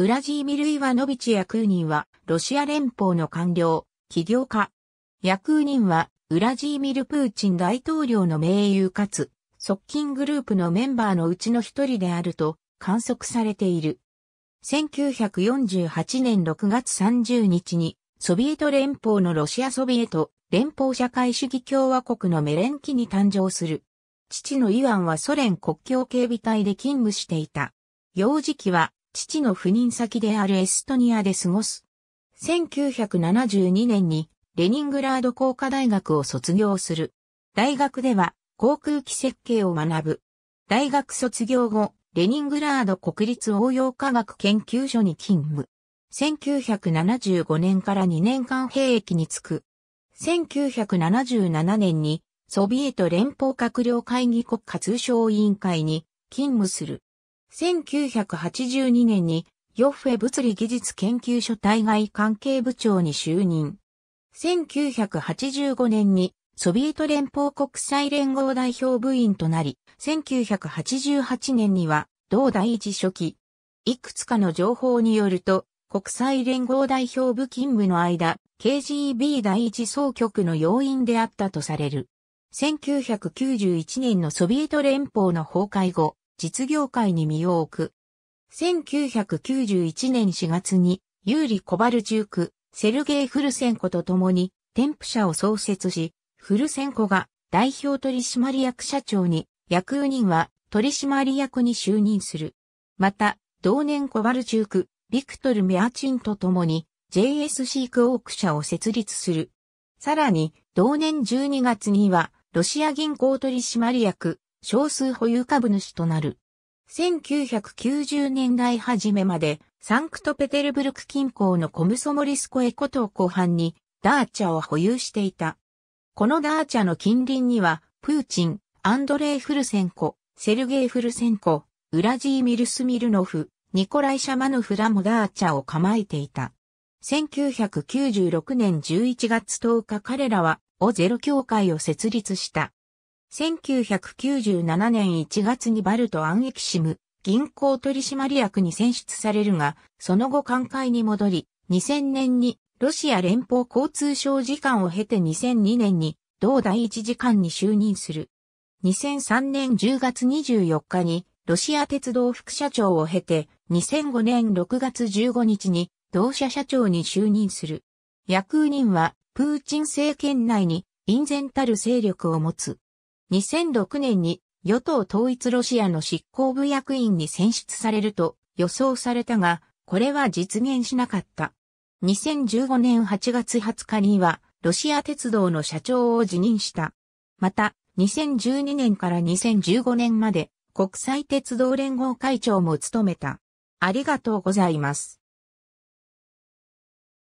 ウラジーミル・イワノビチ・ヤクーニンは、ロシア連邦の官僚、起業家。ヤクーニンは、ウラジーミル・プーチン大統領の盟友かつ、側近グループのメンバーのうちの一人であると観測されている。1948年6月30日に、ソビエト連邦のロシアソビエト連邦社会主義共和国のメレンキに誕生する。父のイワンはソ連国境警備隊で勤務していた。幼児期は父の赴任先であるエストニアで過ごす。1972年にレニングラード工科大学を卒業する。大学では航空機設計を学ぶ。大学卒業後、レニングラード国立応用科学研究所に勤務。1975年から2年間兵役に就く。1977年にソビエト連邦閣僚会議国家通商委員会に勤務する。1982年にヨッフェ物理技術研究所対外関係部長に就任。1985年にソビエト連邦国際連合代表部員となり、1988年には同第一書記。いくつかの情報によると、国際連合代表部勤務の間、KGB 第一総局の要員であったとされる。1991年のソビエト連邦の崩壊後、実業界に身を置く。1991年4月に、ユーリ・コバルチューク、セルゲイ・フルセンコと共に、添付社を創設し、フルセンコが代表取締役社長に、役人は取締役に就任する。また、同年コバルチューク、ビクトル・メアチンと共に JSC クオーク社を設立する。さらに、同年12月には、ロシア銀行取締役、少数保有株主となる。1990年代初めまで、サンクトペテルブルク近郊のコムソモリスコエコ島後半に、ダーチャを保有していた。このダーチャの近隣には、プーチン、アンドレイ・フルセンコ、セルゲイ・フルセンコ、ウラジーミルス・ミルノフ、ニコライ・シャマノフラもダーチャを構えていた。1996年11月10日彼らは、オゼロ協会を設立した。1997年1月にバルト・アンエキシム、銀行取締役に選出されるが、その後官会に戻り、2000年にロシア連邦交通省次官を経て2002年に同第一次官に就任する。2003年10月24日にロシア鉄道副社長を経て2005年6月15日に同社社長に就任する。役人はプーチン政権内に隠然たる勢力を持つ2006年に与党統一ロシアの執行部役員に選出されると予想されたが、これは実現しなかった。2015年8月20日には、ロシア鉄道の社長を辞任した。また、2012年から2015年まで、国際鉄道連合会長も務めた。ありがとうございます。